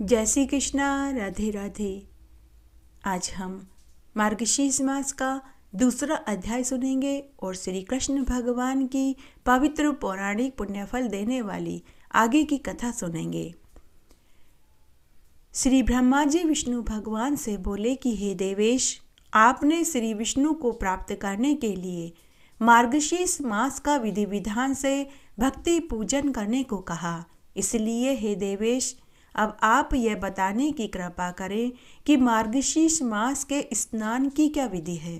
जय श्री कृष्णा राधे राधे आज हम मार्गशीर्ष मास का दूसरा अध्याय सुनेंगे और श्री कृष्ण भगवान की पवित्र पौराणिक पुण्यफल देने वाली आगे की कथा सुनेंगे श्री ब्रह्मा जी विष्णु भगवान से बोले कि हे देवेश आपने श्री विष्णु को प्राप्त करने के लिए मार्गशीर्ष मास का विधि विधान से भक्ति पूजन करने को कहा इसलिए हे देवेश अब आप यह बताने की कृपा करें कि मार्गशीर्ष मास के स्नान की क्या विधि है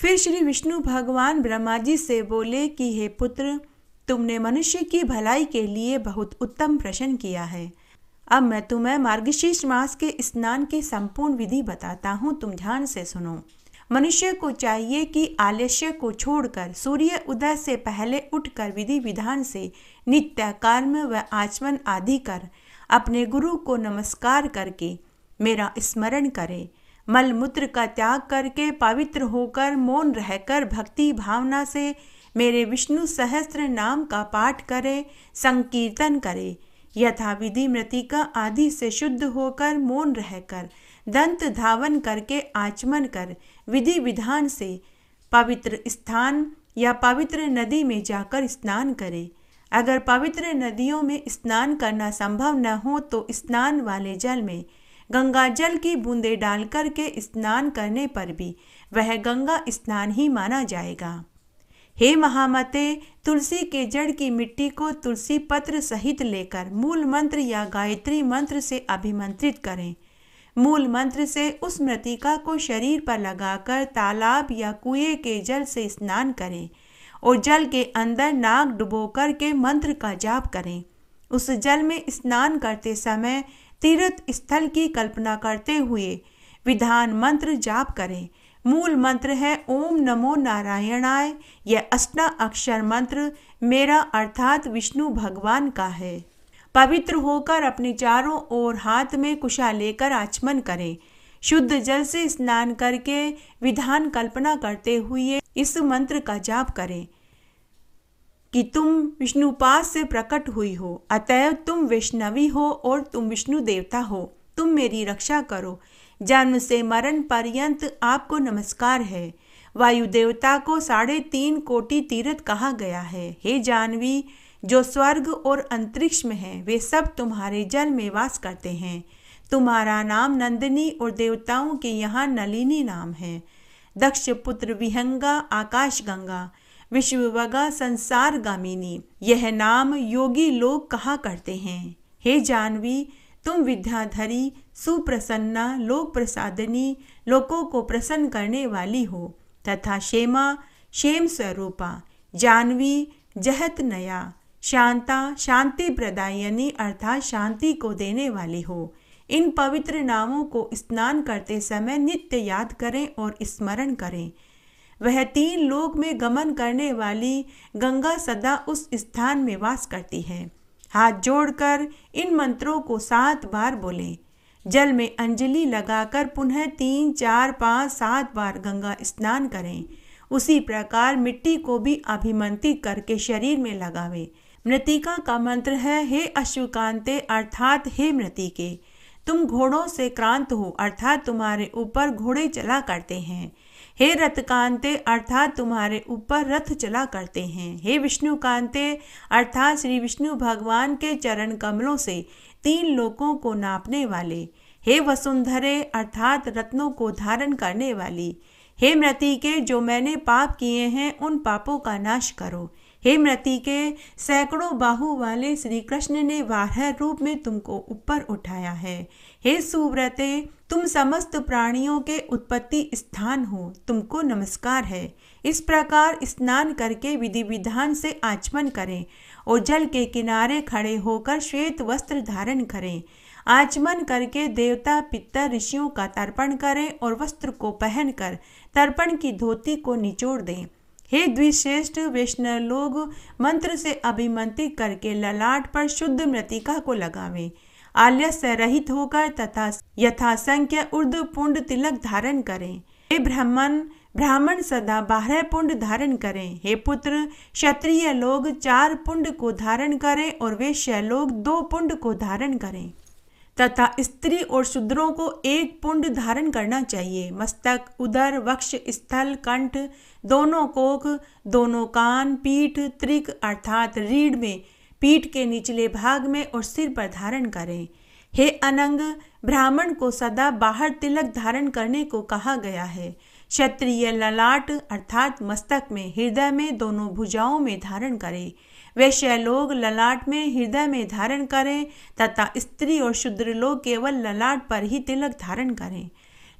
फिर श्री विष्णु भगवान ब्रह्मा जी से बोले कि हे पुत्र तुमने मनुष्य की भलाई के लिए बहुत उत्तम प्रश्न किया है अब मैं तुम्हें मार्गशीर्ष मास के स्नान की संपूर्ण विधि बताता हूँ तुम ध्यान से सुनो मनुष्य को चाहिए कि आलस्य को छोड़कर सूर्य उदय से पहले उठकर विधि विधान से नित्य कर्म व आचमन आदि कर अपने गुरु को नमस्कार करके मेरा स्मरण करें मलमूत्र का त्याग करके पवित्र होकर मौन रहकर भक्ति भावना से मेरे विष्णु सहस्त्र नाम का पाठ करे संकीर्तन करे यथा विधि मृतिका आदि से शुद्ध होकर मौन रहकर दंत धावन करके आचमन कर विधि विधान से पवित्र स्थान या पवित्र नदी में जाकर स्नान करें अगर पवित्र नदियों में स्नान करना संभव न हो तो स्नान वाले जल में गंगा जल की बूंदे डालकर के स्नान करने पर भी वह गंगा स्नान ही माना जाएगा हे महामते तुलसी के जड़ की मिट्टी को तुलसी पत्र सहित लेकर मूल मंत्र या गायत्री मंत्र से अभिमंत्रित करें मूल मंत्र से उस मृतिका को शरीर पर लगाकर तालाब या कुएं के जल से स्नान करें और जल के अंदर नाक डुबो कर के मंत्र का जाप करें उस जल में स्नान करते समय तीर्थ स्थल की कल्पना करते हुए विधान मंत्र जाप करें मूल मंत्र है ओम नमो नारायणाय यह अष्टा अक्षर मंत्र मेरा अर्थात विष्णु भगवान का है पवित्र होकर अपने चारों ओर हाथ में कुशा लेकर आचमन करें शुद्ध जल से स्नान करके विधान कल्पना करते हुए इस मंत्र का जाप करें कि तुम विष्णुपास से प्रकट हुई हो अतएव तुम वैष्णवी हो और तुम विष्णु देवता हो तुम मेरी रक्षा करो जन्म से मरण पर्यंत आपको नमस्कार है वायु देवता को साढ़े तीन कोटि तीर्थ कहा गया है हे जानवी जो स्वर्ग और अंतरिक्ष में है वे सब तुम्हारे जल में वास करते हैं तुम्हारा नाम नंदिनी और देवताओं के यहाँ नलिनी नाम है दक्ष पुत्र विहंगा आकाश गंगा विश्ववगा संसार गामिनी यह नाम योगी लोग कहा करते हैं हे जानवी तुम विद्याधरी सुप्रसन्ना लोक प्रसादनी लोगों को प्रसन्न करने वाली हो तथा क्षेमा क्षेम स्वरूपा जानवी जहत नया शांता शांति प्रदायनी अर्थात शांति को देने वाली हो इन पवित्र नामों को स्नान करते समय नित्य याद करें और स्मरण करें वह तीन लोक में गमन करने वाली गंगा सदा उस स्थान में वास करती है हाथ जोड़कर इन मंत्रों को सात बार बोलें जल में अंजलि लगाकर पुनः तीन चार पाँच सात बार गंगा स्नान करें उसी प्रकार मिट्टी को भी अभिमंत्रित करके शरीर में लगावें मृतिका का मंत्र है हे अश्वकांते अर्थात हे मृतिके तुम घोड़ों से क्रांत हो अर्थात तुम्हारे ऊपर घोड़े चला करते हैं हे रथकांते अर्थात तुम्हारे ऊपर रथ चला करते हैं हे कांते अर्थात श्री विष्णु भगवान के चरण कमलों से तीन लोकों को नापने वाले हे वसुंधरे अर्थात रत्नों को धारण करने वाली हे मृति के जो मैंने पाप किए हैं उन पापों का नाश करो हे मृति के सैकड़ों बाहु वाले श्री कृष्ण ने वारह रूप में तुमको ऊपर उठाया है हे सुव्रते तुम समस्त प्राणियों के उत्पत्ति स्थान हो तुमको नमस्कार है इस प्रकार स्नान करके विधि विधान से आचमन करें और जल के किनारे खड़े होकर श्वेत वस्त्र धारण करें आचमन करके देवता पितर ऋषियों का तर्पण करें और वस्त्र को पहनकर तर्पण की धोती को निचोड़ दें हे द्विश्रेष्ठ वैष्णव लोग मंत्र से अभिमंत्रित करके ललाट पर शुद्ध मृतिका को लगावें आलय से रहित होकर तथा यथासंख्य उर्द पुंड तिलक धारण करें हे ब्राह्मण ब्राह्मण सदा बारह पुंड धारण करें हे पुत्र क्षत्रिय लोग चार पुंड को धारण करें और वे लोग दो पुंड को धारण करें तथा स्त्री और शूद्रों को एक पुंड धारण करना चाहिए मस्तक उदर वक्ष स्थल कंठ दोनों कोख दोनों कान पीठ त्रिक अर्थात रीढ़ में पीठ के निचले भाग में और सिर पर धारण करें हे अनंग ब्राह्मण को सदा बाहर तिलक धारण करने को कहा गया है क्षत्रिय ललाट अर्थात मस्तक में हृदय में दोनों भुजाओं में धारण करें वे शैलोग ललाट में हृदय में धारण करें तथा स्त्री और शूद्र लोग केवल ललाट पर ही तिलक धारण करें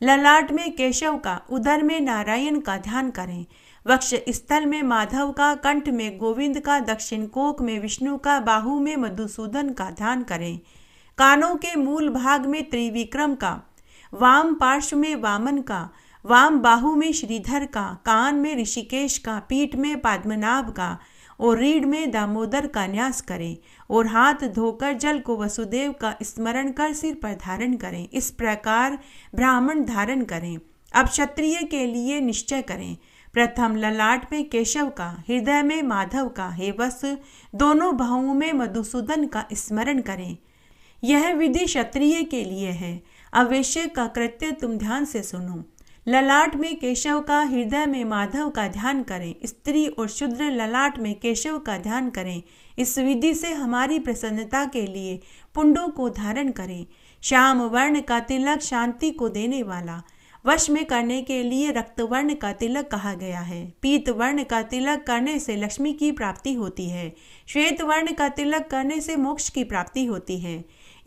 ललाट में केशव का उदर में नारायण का ध्यान करें वक्ष स्थल में माधव का कंठ में गोविंद का दक्षिण कोक में विष्णु का बाहु में मधुसूदन का ध्यान करें कानों के मूल भाग में त्रिविक्रम का वाम पार्श्व में वामन का वाम बाहु में श्रीधर का कान में ऋषिकेश का पीठ में पद्मनाभ का और रीढ़ में दामोदर का न्यास करें और हाथ धोकर जल को वसुदेव का स्मरण कर सिर पर धारण करें इस प्रकार ब्राह्मण धारण करें अब क्षत्रिय के लिए निश्चय करें प्रथम ललाट में केशव का हृदय में माधव का हे वस दोनों भावों में मधुसूदन का स्मरण करें यह विधि क्षत्रिय के लिए है अवश्य का कृत्य तुम ध्यान से सुनो ललाट में केशव का हृदय में माधव का ध्यान करें स्त्री और शुद्र ललाट में केशव का ध्यान करें इस विधि से हमारी प्रसन्नता के लिए पुंडों को धारण करें श्याम वर्ण का तिलक शांति को देने वाला वश में करने के लिए रक्त वर्ण का तिलक कहा गया है पीत वर्ण का तिलक करने से लक्ष्मी की प्राप्ति होती है श्वेत वर्ण का तिलक करने से मोक्ष की प्राप्ति होती है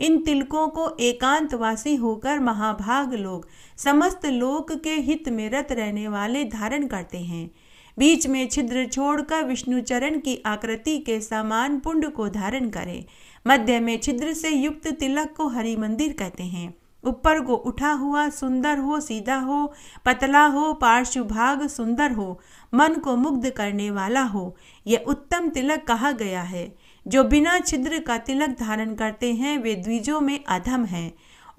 इन तिलकों को एकांतवासी होकर महाभाग लोग समस्त लोक के हित में रत रहने वाले धारण करते हैं बीच में छिद्र छोड़कर विष्णुचरण की आकृति के समान पुंड को धारण करें मध्य में छिद्र से युक्त तिलक को हरि मंदिर कहते हैं ऊपर को उठा हुआ सुंदर हो सीधा हो पतला हो पार्श्व भाग सुंदर हो मन को मुग्ध करने वाला हो यह उत्तम तिलक कहा गया है जो बिना छिद्र का तिलक धारण करते हैं वे द्विजों में अधम हैं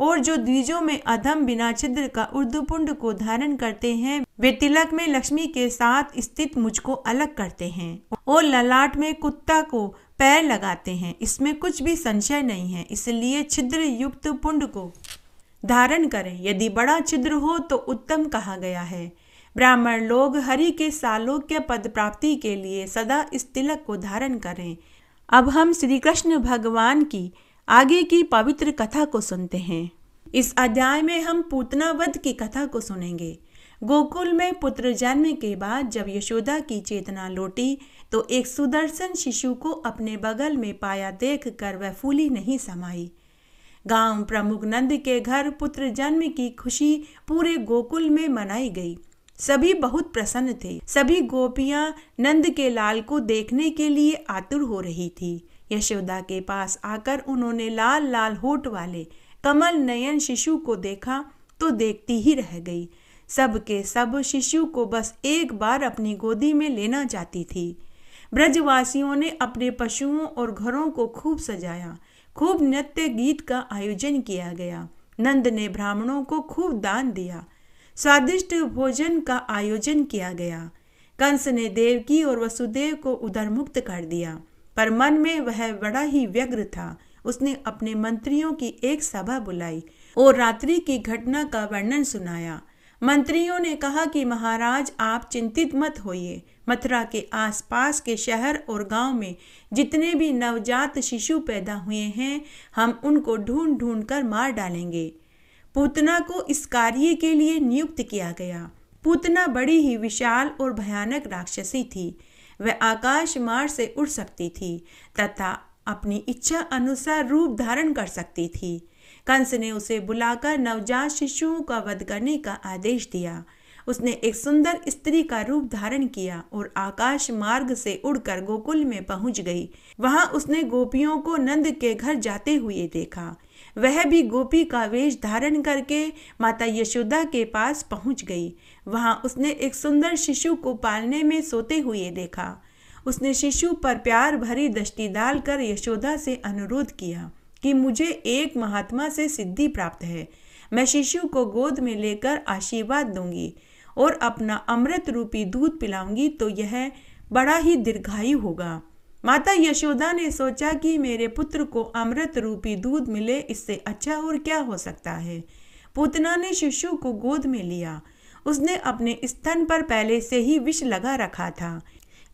और जो द्विजों में अधम बिना छिद्र का उर्दुपुंड को धारण करते हैं वे तिलक में लक्ष्मी के साथ स्थित मुझको अलग करते हैं और ललाट में कुत्ता को पैर लगाते हैं इसमें कुछ भी संशय नहीं है इसलिए छिद्र युक्त पुंड को धारण करें यदि बड़ा छिद्र हो तो उत्तम कहा गया है ब्राह्मण लोग हरि के सालोक्य पद प्राप्ति के लिए सदा इस तिलक को धारण करें अब हम श्री कृष्ण भगवान की आगे की पवित्र कथा को सुनते हैं इस अध्याय में हम पूतनावध की कथा को सुनेंगे गोकुल में पुत्र जन्म के बाद जब यशोदा की चेतना लौटी तो एक सुदर्शन शिशु को अपने बगल में पाया देख कर वह फूली नहीं समाई गांव प्रमुख नंद के घर पुत्र जन्म की खुशी पूरे गोकुल में मनाई गई सभी बहुत प्रसन्न थे सभी गोपियां नंद के लाल को देखने के लिए आतुर हो रही थी यशोदा के पास आकर उन्होंने लाल लाल होठ वाले कमल नयन शिशु को देखा तो देखती ही रह गई सब के सब शिशु को बस एक बार अपनी गोदी में लेना चाहती थी ब्रजवासियों ने अपने पशुओं और घरों को खूब सजाया खूब नृत्य गीत का आयोजन किया गया नंद ने ब्राह्मणों को खूब दान दिया स्वादिष्ट भोजन का आयोजन किया गया कंस ने देवकी और वसुदेव को उधर मुक्त कर दिया पर मन में वह बड़ा ही व्यग्र था उसने अपने मंत्रियों की एक सभा बुलाई और रात्रि की घटना का वर्णन सुनाया मंत्रियों ने कहा कि महाराज आप चिंतित मत होइए मथुरा के आसपास के शहर और गांव में जितने भी नवजात शिशु पैदा हुए हैं हम उनको ढूंढ ढूंढ कर मार डालेंगे पूतना को इस कार्य के लिए नियुक्त किया गया पूतना बड़ी ही विशाल और भयानक राक्षसी थी वह आकाश मार्ग से उड़ सकती थी तथा अपनी इच्छा अनुसार रूप धारण कर सकती थी कंस ने उसे बुलाकर नवजात शिशुओं का वध करने का आदेश दिया उसने एक सुंदर स्त्री का रूप धारण किया और आकाश मार्ग से उड़कर गोकुल में पहुंच गई वहां उसने गोपियों को नंद के घर जाते हुए देखा वह भी गोपी का वेश धारण करके माता यशोदा के पास पहुंच गई वहां उसने एक सुंदर शिशु को पालने में सोते हुए देखा उसने शिशु पर प्यार भरी दृष्टि डालकर यशोदा से अनुरोध किया कि मुझे एक महात्मा से सिद्धि प्राप्त है मैं शिशु को गोद में लेकर आशीर्वाद दूंगी और अपना अमृत रूपी दूध पिलाऊंगी तो यह बड़ा ही दीर्घायु होगा माता यशोदा ने सोचा कि मेरे पुत्र को अमृत रूपी दूध मिले इससे अच्छा और क्या हो सकता है पूतना ने शिशु को गोद में लिया उसने अपने स्तन पर पहले से ही विष लगा रखा था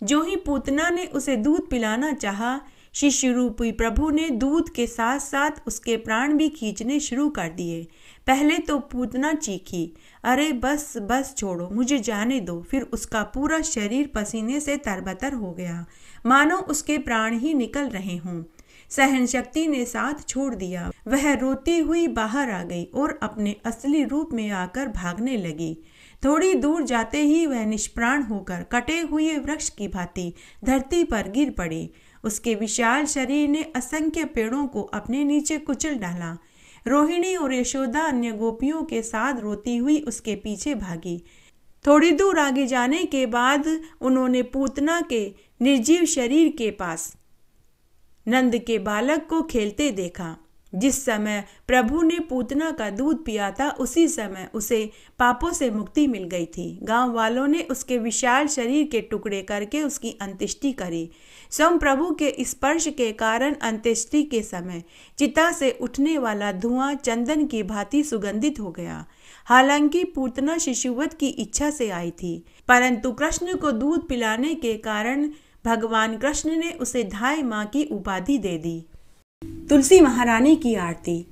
जो ही पूतना ने उसे दूध पिलाना चाहा शिशु रूपी प्रभु ने दूध के साथ साथ उसके प्राण भी खींचने शुरू कर दिए पहले तो पूतना चीखी अरे बस बस छोड़ो मुझे जाने दो फिर उसका पूरा शरीर पसीने से तरबतर हो गया मानो उसके प्राण ही निकल रहे हों सहन शक्ति ने साथ छोड़ दिया वह रोती हुई बाहर आ गई और अपने असली रूप में आकर भागने लगी थोड़ी दूर जाते ही वह निष्प्राण होकर कटे हुए वृक्ष की भांति धरती पर गिर पड़ी उसके विशाल शरीर ने असंख्य पेड़ों को अपने नीचे कुचल डाला रोहिणी और यशोदा अन्य गोपियों के साथ रोती हुई उसके पीछे भागी थोड़ी दूर आगे जाने के बाद उन्होंने पूतना के निर्जीव शरीर के पास नंद के बालक को खेलते देखा जिस समय प्रभु ने पूतना का दूध पिया था उसी समय उसे पापों से मुक्ति मिल गई थी गांव वालों ने उसके विशाल शरीर के टुकड़े करके उसकी अंत्येष्टि करी स्वयं प्रभु के स्पर्श के कारण अंत्येष्टि के समय चिता से उठने वाला धुआं चंदन की भांति सुगंधित हो गया हालांकि पूतना शिशुवत की इच्छा से आई थी परंतु कृष्ण को दूध पिलाने के कारण भगवान कृष्ण ने उसे धाय माँ की उपाधि दे दी तुलसी महारानी की आरती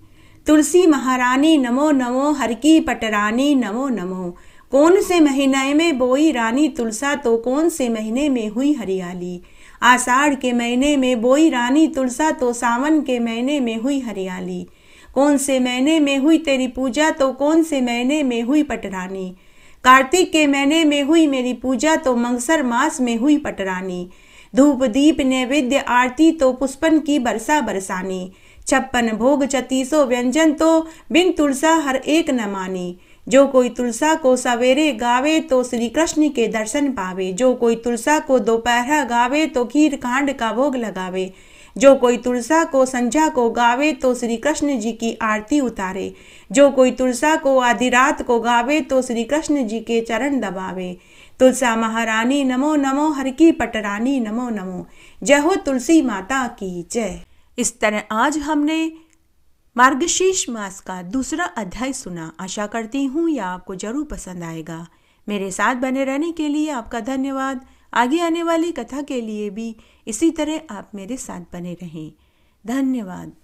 तुलसी महारानी नमो नमो हर की पटरानी नमो नमो कौन से महीने में बोई रानी तुलसा तो कौन से महीने में हुई हरियाली आषाढ़ के महीने में बोई रानी तुलसा तो सावन के महीने में हुई हरियाली कौन से महीने में हुई तेरी पूजा तो कौन से महीने में हुई पटरानी कार्तिक के महीने में हुई मेरी पूजा तो मंगसर मास में हुई पटरानी धूप दीप नैवेद्य आरती तो पुष्पन की बरसा बरसानी छप्पन भोग चतीसो व्यंजन तो बिन तुलसा हर एक न मानी जो कोई तुलसा को सवेरे गावे तो श्री कृष्ण के दर्शन पावे जो कोई तुलसा को दोपहर गावे तो खीर कांड का भोग लगावे जो कोई तुलसा को संझा को गावे तो श्री कृष्ण जी की आरती उतारे जो कोई तुलसा को आधी रात को गावे तो श्री कृष्ण जी के चरण दबावे तुलसा महारानी नमो नमो हर की पटरानी नमो नमो जय हो तुलसी माता की जय इस तरह आज हमने मार्गशीर्ष मास का दूसरा अध्याय सुना आशा करती हूँ यह आपको जरूर पसंद आएगा मेरे साथ बने रहने के लिए आपका धन्यवाद आगे आने वाली कथा के लिए भी इसी तरह आप मेरे साथ बने रहें धन्यवाद